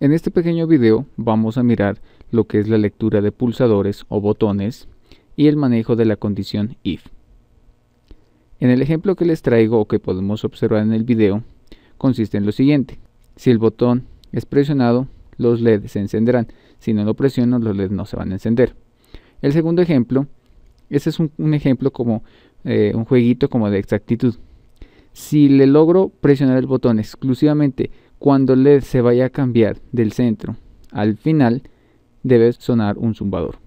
En este pequeño video vamos a mirar lo que es la lectura de pulsadores o botones y el manejo de la condición if. En el ejemplo que les traigo o que podemos observar en el video, consiste en lo siguiente. Si el botón es presionado, los LEDs se encenderán. Si no lo presiono, los LEDs no se van a encender. El segundo ejemplo, ese es un, ejemplo como eh, un jueguito como de exactitud. Si le logro presionar el botón exclusivamente cuando el LED se vaya a cambiar del centro al final, debe sonar un zumbador.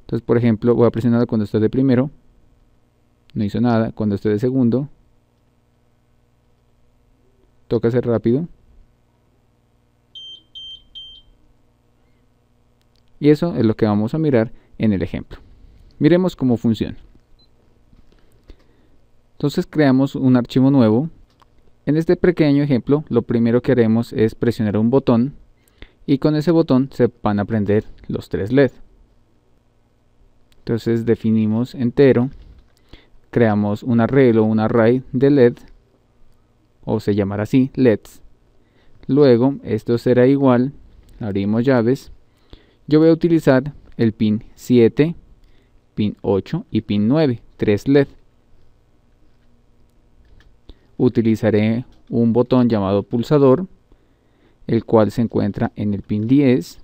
Entonces, por ejemplo, voy a presionar cuando esté de primero, no hizo nada. Cuando esté de segundo, toca ser rápido. Y eso es lo que vamos a mirar en el ejemplo. Miremos cómo funciona. Entonces creamos un archivo nuevo en este pequeño ejemplo, lo primero que haremos es presionar un botón y con ese botón se van a prender los tres LED. Entonces definimos entero, creamos un arreglo, un array de LED, o se llamará así, LEDs. Luego, esto será igual, abrimos llaves. Yo voy a utilizar el pin 7, pin 8 y pin 9, 3 LED utilizaré un botón llamado pulsador, el cual se encuentra en el pin 10.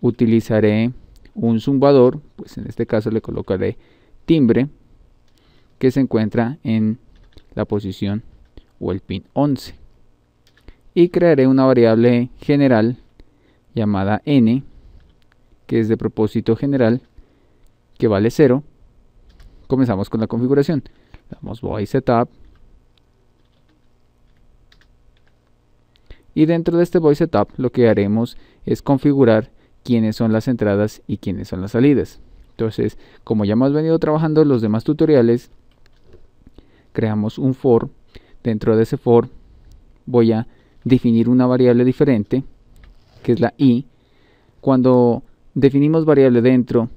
Utilizaré un zumbador, pues en este caso le colocaré timbre, que se encuentra en la posición o el pin 11. Y crearé una variable general llamada n, que es de propósito general, que vale 0. Comenzamos con la configuración. Damos void setup Y dentro de este Voice Setup lo que haremos es configurar quiénes son las entradas y quiénes son las salidas. Entonces, como ya hemos venido trabajando los demás tutoriales, creamos un for. Dentro de ese for voy a definir una variable diferente, que es la i. Cuando definimos variable dentro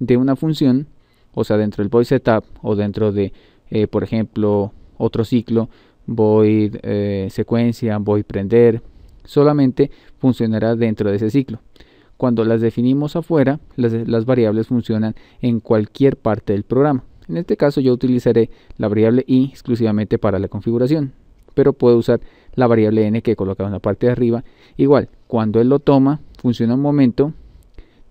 de una función, o sea, dentro del voice setup o dentro de, eh, por ejemplo, otro ciclo, voy eh, secuencia, void prender, solamente funcionará dentro de ese ciclo. Cuando las definimos afuera, las, las variables funcionan en cualquier parte del programa. En este caso yo utilizaré la variable i exclusivamente para la configuración, pero puedo usar la variable n que he colocado en la parte de arriba. Igual, cuando él lo toma, funciona un momento,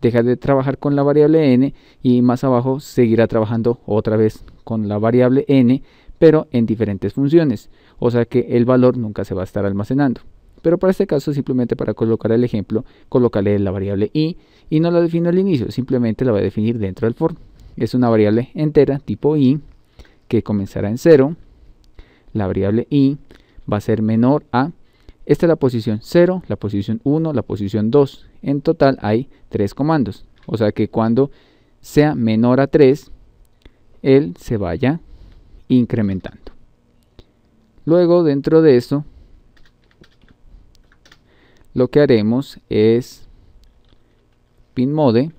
deja de trabajar con la variable n y más abajo seguirá trabajando otra vez con la variable n pero en diferentes funciones, o sea que el valor nunca se va a estar almacenando. Pero para este caso, simplemente para colocar el ejemplo, colocaré la variable i y no la defino al inicio, simplemente la voy a definir dentro del for. Es una variable entera tipo i que comenzará en 0. La variable i va a ser menor a, esta es la posición 0, la posición 1, la posición 2. En total hay 3 comandos, o sea que cuando sea menor a 3, él se vaya incrementando. Luego, dentro de eso, lo que haremos es pin mode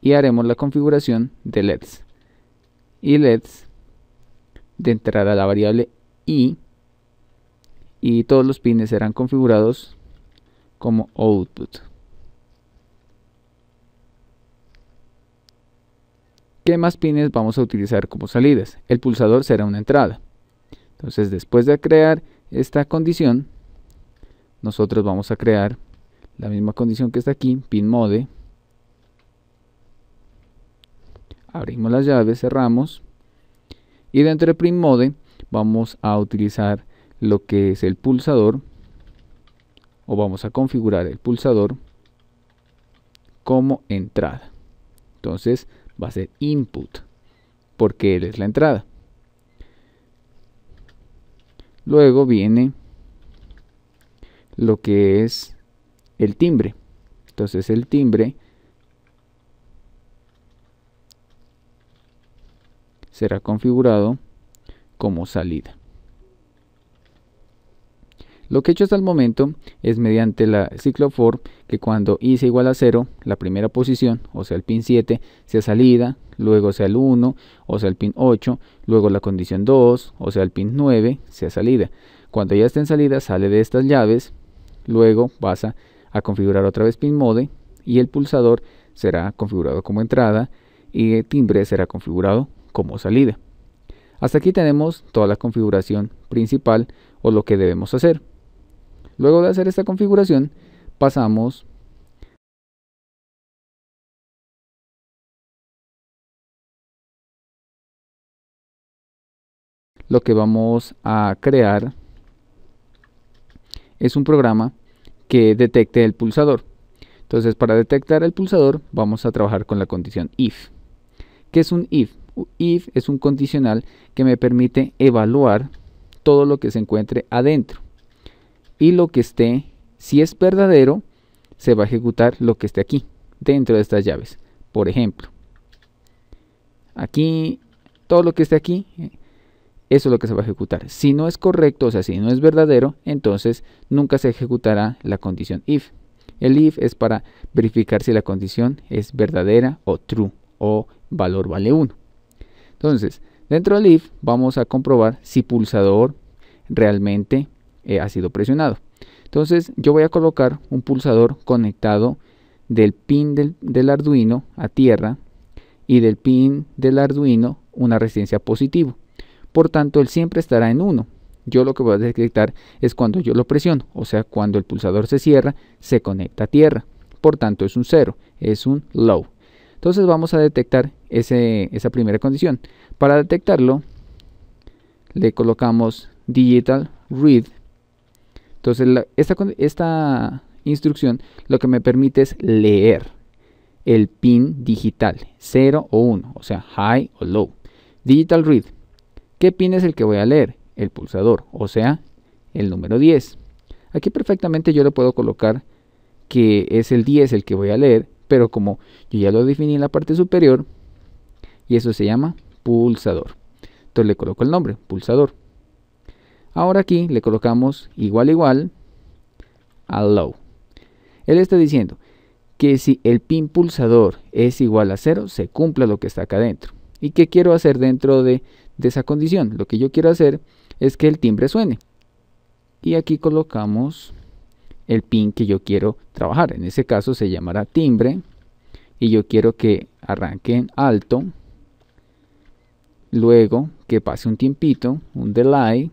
y haremos la configuración de LEDs. Y LEDs de entrada a la variable i y todos los pines serán configurados como output. ¿Qué más pines vamos a utilizar como salidas? El pulsador será una entrada. Entonces después de crear esta condición, nosotros vamos a crear la misma condición que está aquí, pin mode. Abrimos las llaves, cerramos. Y dentro de pin mode vamos a utilizar lo que es el pulsador o vamos a configurar el pulsador como entrada. Entonces va a ser input, porque él es la entrada. Luego viene lo que es el timbre. Entonces el timbre será configurado como salida. Lo que he hecho hasta el momento es mediante la ciclofor que cuando i sea igual a 0, la primera posición, o sea el pin 7, sea salida, luego sea el 1, o sea el pin 8, luego la condición 2, o sea el pin 9, sea salida. Cuando ya esté en salida sale de estas llaves, luego pasa a configurar otra vez pin mode y el pulsador será configurado como entrada y el timbre será configurado como salida. Hasta aquí tenemos toda la configuración principal o lo que debemos hacer. Luego de hacer esta configuración, pasamos lo que vamos a crear es un programa que detecte el pulsador. Entonces, para detectar el pulsador, vamos a trabajar con la condición if. ¿Qué es un if? If es un condicional que me permite evaluar todo lo que se encuentre adentro y lo que esté, si es verdadero, se va a ejecutar lo que esté aquí, dentro de estas llaves. Por ejemplo, aquí, todo lo que esté aquí, eso es lo que se va a ejecutar. Si no es correcto, o sea, si no es verdadero, entonces nunca se ejecutará la condición if. El if es para verificar si la condición es verdadera o true o valor vale 1. Entonces, dentro del if vamos a comprobar si pulsador realmente eh, ha sido presionado. Entonces yo voy a colocar un pulsador conectado del pin del, Arduino a tierra y del pin del Arduino una resistencia positivo. Por tanto, él siempre estará en 1. Yo lo que voy a detectar es cuando yo lo presiono, o sea, cuando el pulsador se cierra, se conecta a tierra. Por tanto, es un 0, es un low. Entonces vamos a detectar esa primera condición. Para detectarlo, le colocamos digital read entonces, esta, esta instrucción lo que me permite es leer el pin digital, 0 o 1, o sea, high o low. Digital read, ¿qué pin es el que voy a leer? El pulsador, o sea, el número 10. Aquí perfectamente yo le puedo colocar que es el 10 el que voy a leer, pero como yo ya lo definí en la parte superior, y eso se llama pulsador. Entonces le coloco el nombre, pulsador. Ahora aquí le colocamos igual igual a low. Él está diciendo que si el pin pulsador es igual a 0, se cumpla lo que está acá dentro. ¿Y qué quiero hacer dentro de esa condición? Lo que yo quiero hacer es que el timbre suene. Y aquí colocamos el pin que yo quiero trabajar. En ese caso se llamará timbre y yo quiero que arranque en alto. Luego que pase un tiempito, un delay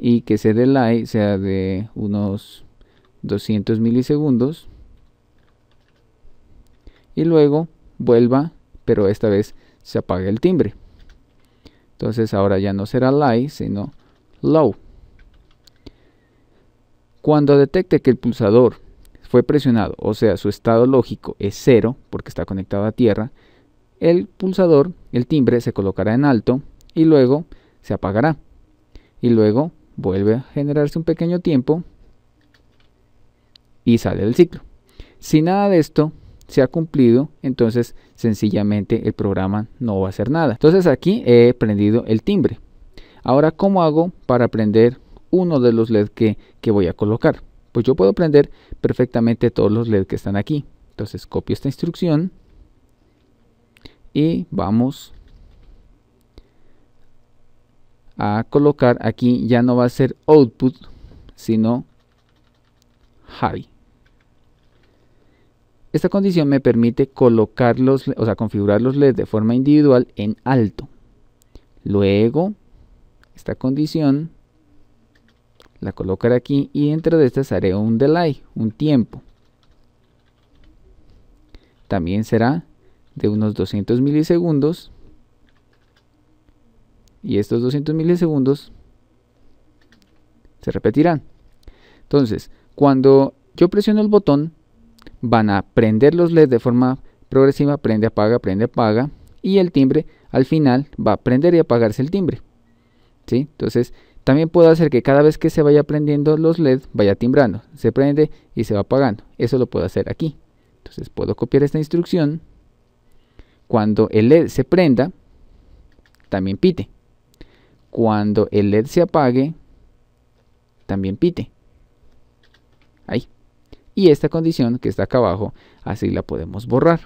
y que ese delay sea de unos 200 milisegundos y luego vuelva pero esta vez se apague el timbre entonces ahora ya no será light sino low cuando detecte que el pulsador fue presionado o sea su estado lógico es cero porque está conectado a tierra el pulsador el timbre se colocará en alto y luego se apagará y luego vuelve a generarse un pequeño tiempo y sale del ciclo. Si nada de esto se ha cumplido, entonces sencillamente el programa no va a hacer nada. Entonces aquí he prendido el timbre. Ahora, ¿cómo hago para prender uno de los LED que, voy a colocar? Pues yo puedo prender perfectamente todos los LED que están aquí. Entonces copio esta instrucción y vamos a colocar aquí ya no va a ser output, sino high Esta condición me permite colocarlos, o sea, configurar los LEDs de forma individual en alto. Luego, esta condición la colocaré aquí y dentro de esta haré un delay, un tiempo. También será de unos 200 milisegundos y estos 200 milisegundos se repetirán. Entonces, cuando yo presiono el botón, van a prender los LEDs de forma progresiva, prende, apaga, prende, apaga, y el timbre al final va a prender y apagarse el timbre. ¿Sí? Entonces, también puedo hacer que cada vez que se vaya prendiendo los LEDs, vaya timbrando. Se prende y se va apagando. Eso lo puedo hacer aquí. Entonces, puedo copiar esta instrucción. Cuando el LED se prenda, también pite cuando el LED se apague, también pite. Ahí. Y esta condición que está acá abajo, así la podemos borrar.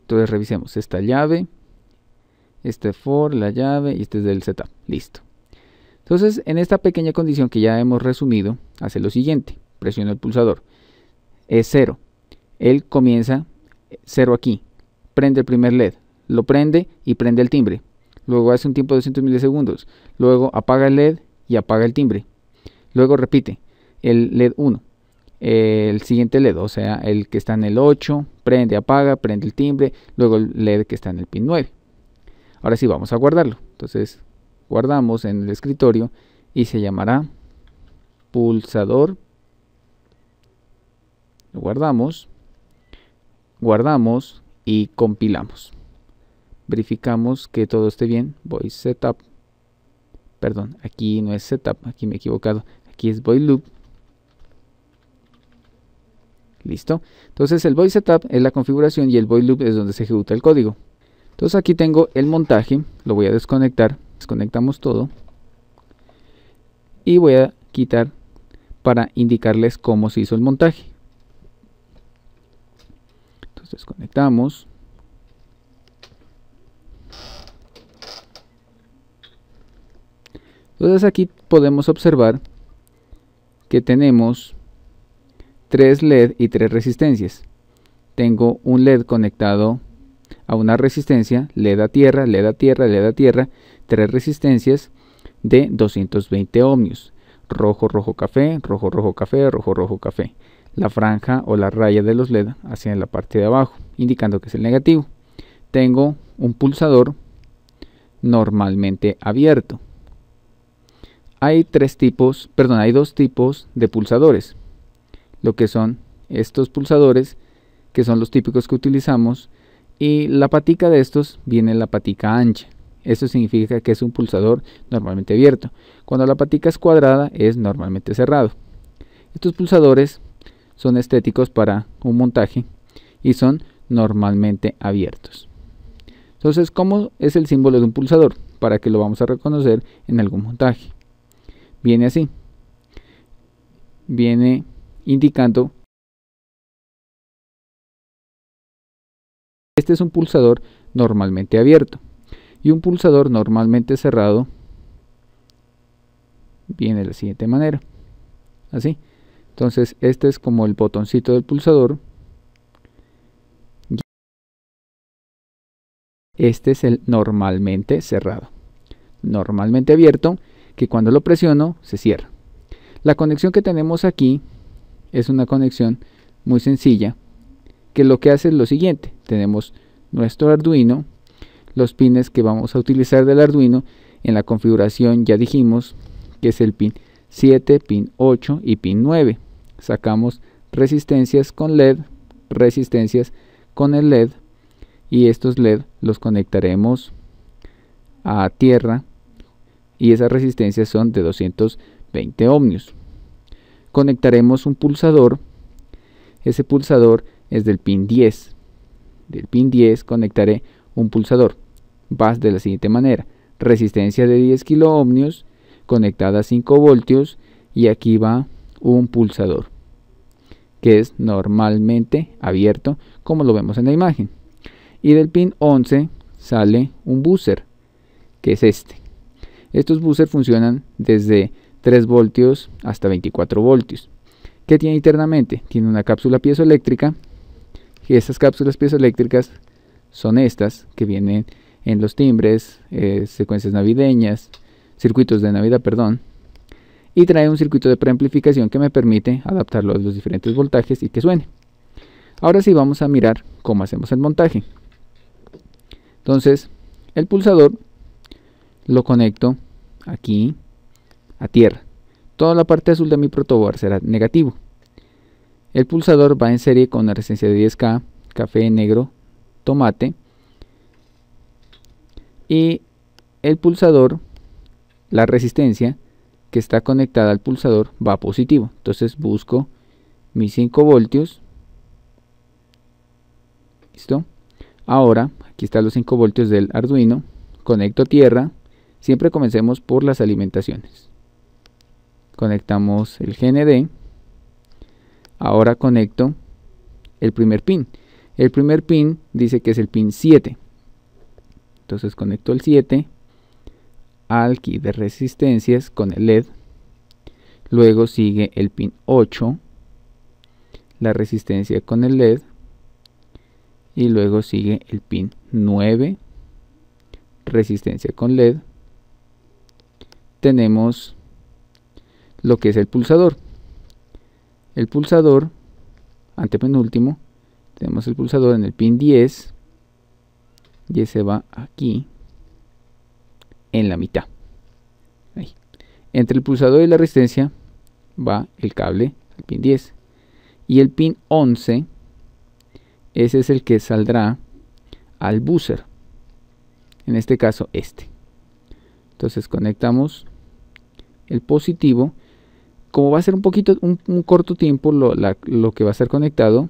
Entonces revisemos esta llave, este for, la llave y este es del setup. Listo. Entonces en esta pequeña condición que ya hemos resumido, hace lo siguiente. presiona el pulsador. Es cero Él comienza eh, cero aquí. Prende el primer LED lo prende y prende el timbre. Luego hace un tiempo de 200 milisegundos. Luego apaga el LED y apaga el timbre. Luego repite el LED 1. El siguiente LED, o sea, el que está en el 8, prende, apaga, prende el timbre. Luego el LED que está en el pin 9. Ahora sí, vamos a guardarlo. Entonces, guardamos en el escritorio y se llamará pulsador. Lo guardamos, guardamos y compilamos verificamos que todo esté bien, voy setup, perdón, aquí no es setup, aquí me he equivocado, aquí es void loop. Listo. Entonces el void setup es la configuración y el void loop es donde se ejecuta el código. Entonces aquí tengo el montaje, lo voy a desconectar, desconectamos todo y voy a quitar para indicarles cómo se hizo el montaje. Entonces desconectamos Entonces aquí podemos observar que tenemos tres LED y tres resistencias. Tengo un LED conectado a una resistencia, LED a tierra, LED a tierra, LED a tierra, tres resistencias de 220 ohmios. Rojo, rojo, café, rojo, rojo, café, rojo, rojo, café. La franja o la raya de los LED hacia la parte de abajo, indicando que es el negativo. Tengo un pulsador normalmente abierto hay tres tipos, perdón, hay dos tipos de pulsadores. Lo que son estos pulsadores, que son los típicos que utilizamos, y la patica de estos viene la patica ancha. Eso significa que es un pulsador normalmente abierto. Cuando la patica es cuadrada es normalmente cerrado. Estos pulsadores son estéticos para un montaje y son normalmente abiertos. Entonces, ¿cómo es el símbolo de un pulsador? Para que lo vamos a reconocer en algún montaje viene así. Viene indicando. Este es un pulsador normalmente abierto. Y un pulsador normalmente cerrado viene de la siguiente manera. Así. Entonces este es como el botoncito del pulsador. Este es el normalmente cerrado. Normalmente abierto que cuando lo presiono se cierra. La conexión que tenemos aquí es una conexión muy sencilla que lo que hace es lo siguiente. Tenemos nuestro Arduino, los pines que vamos a utilizar del Arduino en la configuración ya dijimos que es el pin 7, pin 8 y pin 9. Sacamos resistencias con LED, resistencias con el LED y estos LED los conectaremos a tierra y esas resistencias son de 220 ohmios. Conectaremos un pulsador, ese pulsador es del pin 10. Del pin 10 conectaré un pulsador. va de la siguiente manera, resistencia de 10 kilo ohmios conectada a 5 voltios y aquí va un pulsador que es normalmente abierto como lo vemos en la imagen. Y del pin 11 sale un buzzer, que es este. Estos buses funcionan desde 3 voltios hasta 24 voltios. ¿Qué tiene internamente? Tiene una cápsula piezoeléctrica. Y estas cápsulas piezoeléctricas son estas que vienen en los timbres, eh, secuencias navideñas, circuitos de Navidad, perdón. Y trae un circuito de preamplificación que me permite adaptarlo a los diferentes voltajes y que suene. Ahora sí vamos a mirar cómo hacemos el montaje. Entonces, el pulsador lo conecto aquí, a tierra. Toda la parte azul de mi protoboard será negativo. El pulsador va en serie con la resistencia de 10K, café negro, tomate. Y el pulsador, la resistencia que está conectada al pulsador va positivo. Entonces busco mis 5 voltios. ¿Listo? Ahora, aquí están los 5 voltios del Arduino. Conecto tierra. Siempre comencemos por las alimentaciones. Conectamos el GND. Ahora conecto el primer pin. El primer pin dice que es el pin 7. Entonces conecto el 7 al kit de resistencias con el LED. Luego sigue el pin 8, la resistencia con el LED. Y luego sigue el pin 9, resistencia con LED tenemos lo que es el pulsador. El pulsador, antepenúltimo, tenemos el pulsador en el pin 10 y ese va aquí en la mitad. Entre el pulsador y la resistencia va el cable, al pin 10. Y el pin 11, ese es el que saldrá al buzzer. En este caso, este. Entonces conectamos el positivo, como va a ser un poquito, un, corto tiempo lo, lo, que va a ser conectado,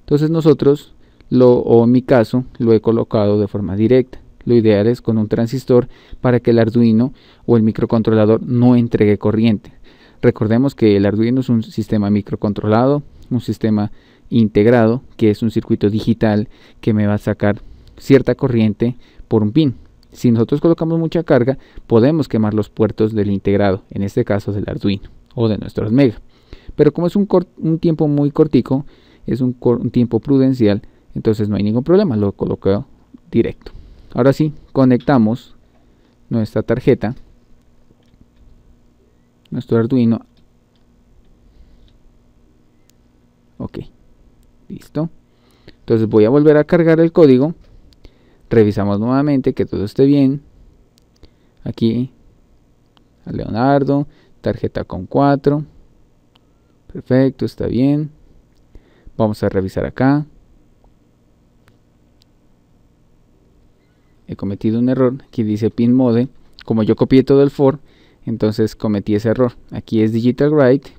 entonces nosotros, lo, o en mi caso, lo he colocado de forma directa. Lo ideal es con un transistor para que el Arduino o el microcontrolador no entregue corriente. Recordemos que el Arduino es un sistema microcontrolado, un sistema integrado, que es un circuito digital que me va a sacar cierta corriente por un pin. Si nosotros colocamos mucha carga, podemos quemar los puertos del integrado, en este caso del Arduino o de nuestros Mega. Pero como es un, tiempo muy cortico, es un, tiempo prudencial, entonces no hay ningún problema, lo coloco directo. Ahora sí, conectamos nuestra tarjeta, nuestro Arduino. Ok, listo. Entonces voy a volver a cargar el código Revisamos nuevamente que todo esté bien. Aquí a Leonardo, tarjeta con 4. Perfecto, está bien. Vamos a revisar acá. He cometido un error. Aquí dice pin mode. Como yo copié todo el for, entonces cometí ese error. Aquí es digital write.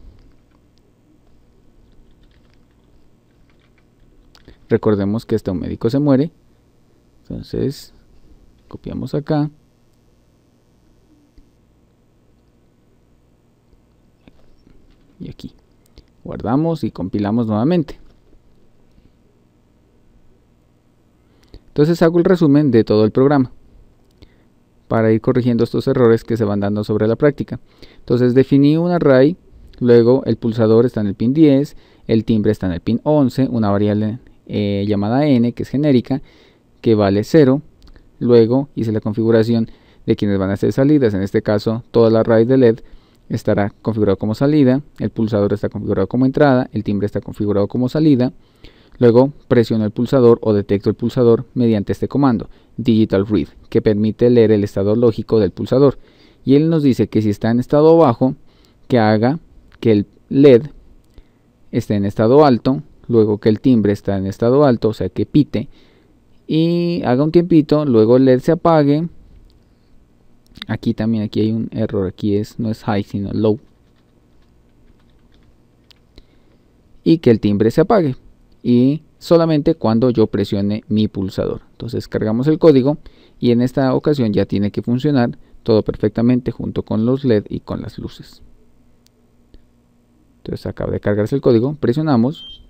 Recordemos que hasta un médico se muere. Entonces, copiamos acá. Y aquí. Guardamos y compilamos nuevamente. Entonces hago el resumen de todo el programa para ir corrigiendo estos errores que se van dando sobre la práctica. Entonces definí un array, luego el pulsador está en el pin 10, el timbre está en el pin 11, una variable eh, llamada n que es genérica que vale 0. Luego hice la configuración de quienes van a ser salidas. En este caso, toda la raíz de LED estará configurada como salida. El pulsador está configurado como entrada. El timbre está configurado como salida. Luego presiono el pulsador o detecto el pulsador mediante este comando, Digital Read, que permite leer el estado lógico del pulsador. Y él nos dice que si está en estado bajo, que haga que el LED esté en estado alto, luego que el timbre está en estado alto, o sea que pite, y haga un tiempito, luego el LED se apague. Aquí también, aquí hay un error, aquí es, no es high sino low. Y que el timbre se apague. Y solamente cuando yo presione mi pulsador. Entonces cargamos el código y en esta ocasión ya tiene que funcionar todo perfectamente junto con los LED y con las luces. Entonces acaba de cargarse el código, presionamos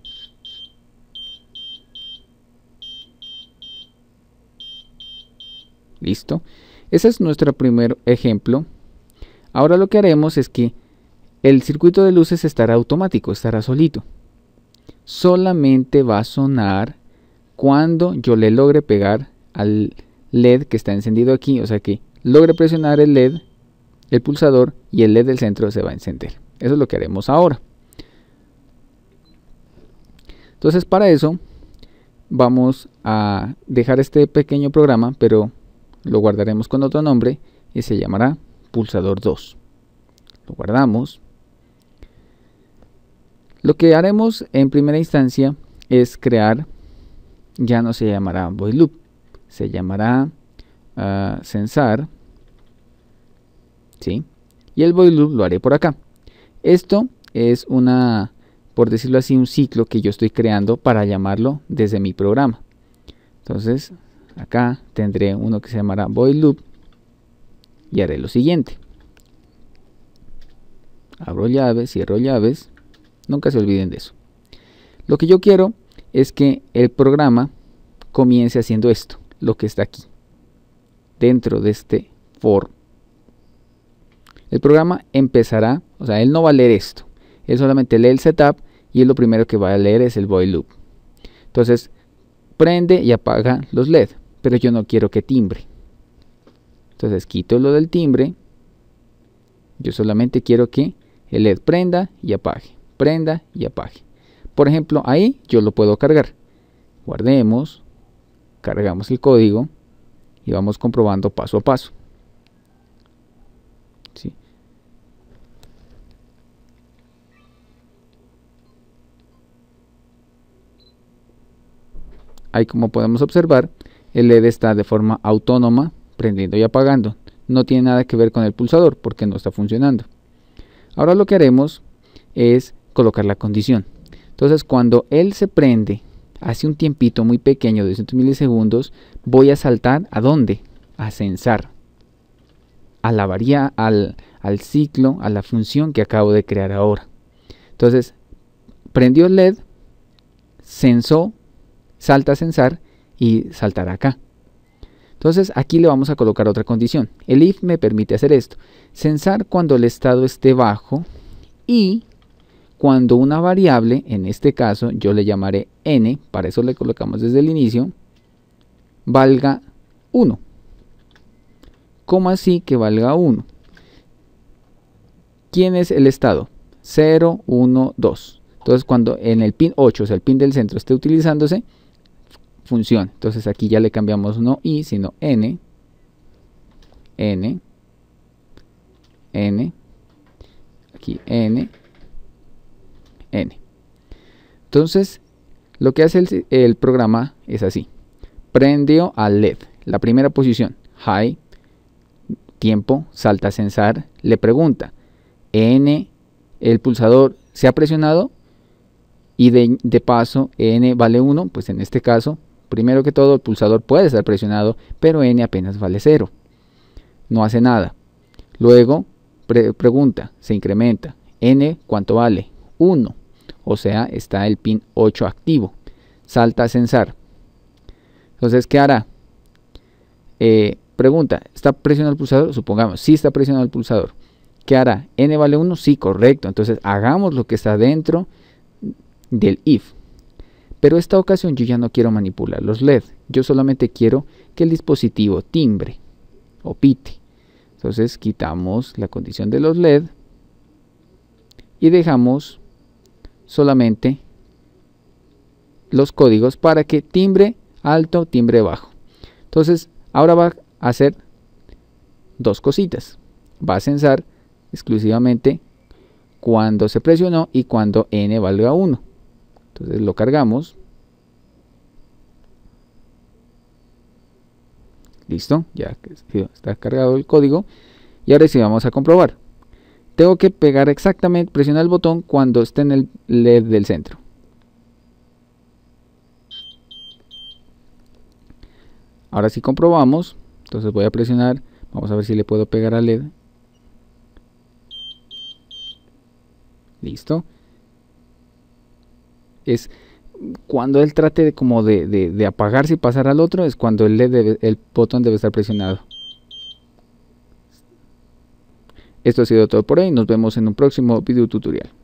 ¿Listo? Ese es nuestro primer ejemplo. Ahora lo que haremos es que el circuito de luces estará automático, estará solito. Solamente va a sonar cuando yo le logre pegar al LED que está encendido aquí, o sea que logre presionar el LED, el pulsador y el LED del centro se va a encender. Eso es lo que haremos ahora. Entonces para eso vamos a dejar este pequeño programa, pero lo guardaremos con otro nombre y se llamará pulsador 2. Lo guardamos. Lo que haremos en primera instancia es crear, ya no se llamará void loop, se llamará ah, sensar. ¿sí? Y el void loop lo haré por acá. Esto es una, por decirlo así, un ciclo que yo estoy creando para llamarlo desde mi programa. Entonces, acá tendré uno que se llamará void loop y haré lo siguiente abro llaves, cierro llaves nunca se olviden de eso lo que yo quiero es que el programa comience haciendo esto lo que está aquí dentro de este for el programa empezará o sea él no va a leer esto él solamente lee el setup y él lo primero que va a leer es el void loop entonces prende y apaga los led pero yo no quiero que timbre. Entonces quito lo del timbre. Yo solamente quiero que el LED prenda y apague, prenda y apague. Por ejemplo, ahí yo lo puedo cargar. Guardemos, cargamos el código y vamos comprobando paso a paso. ¿Sí? Ahí como podemos observar, el LED está de forma autónoma prendiendo y apagando. No tiene nada que ver con el pulsador porque no está funcionando. Ahora lo que haremos es colocar la condición. Entonces cuando él se prende hace un tiempito muy pequeño, 200 milisegundos, voy a saltar a dónde? A censar. A la variable, al, ciclo, a la función que acabo de crear ahora. Entonces, prendió el LED, censó, salta a censar y saltará acá. Entonces aquí le vamos a colocar otra condición. El if me permite hacer esto. Censar cuando el estado esté bajo y cuando una variable, en este caso yo le llamaré n, para eso le colocamos desde el inicio, valga 1. ¿Cómo así que valga 1? ¿Quién es el estado? 0, 1, 2. Entonces cuando en el pin 8, o sea el pin del centro, esté utilizándose, función. Entonces aquí ya le cambiamos no i, sino n, n, n, aquí n, n. Entonces, lo que hace el, programa es así. Prendió al LED, la primera posición, high, tiempo, salta a sensar, le pregunta, n, el pulsador, ¿se ha presionado? y de, de, paso n vale 1, pues en este caso Primero que todo, el pulsador puede estar presionado, pero n apenas vale 0. No hace nada. Luego, pregunta, se incrementa. n, ¿cuánto vale? 1. O sea, está el pin 8 activo. Salta a censar Entonces, ¿qué hará? Eh, pregunta, ¿está presionado el pulsador? Supongamos, sí está presionado el pulsador. ¿Qué hará? ¿N vale 1? Sí, correcto. Entonces, hagamos lo que está dentro del if. Pero esta ocasión yo ya no quiero manipular los LED, yo solamente quiero que el dispositivo timbre o pite. Entonces quitamos la condición de los LED y dejamos solamente los códigos para que timbre alto, timbre bajo. Entonces ahora va a hacer dos cositas. Va a censar exclusivamente cuando se presionó y cuando n valga 1. Entonces lo cargamos. Listo, ya está cargado el código. Y ahora sí vamos a comprobar. Tengo que pegar exactamente, presionar el botón cuando esté en el LED del centro. Ahora sí comprobamos. Entonces voy a presionar. Vamos a ver si le puedo pegar al LED. Listo es cuando él trate de como de, apagarse y pasar al otro, es cuando el, el botón debe estar presionado. Esto ha sido todo por hoy, nos vemos en un próximo video tutorial.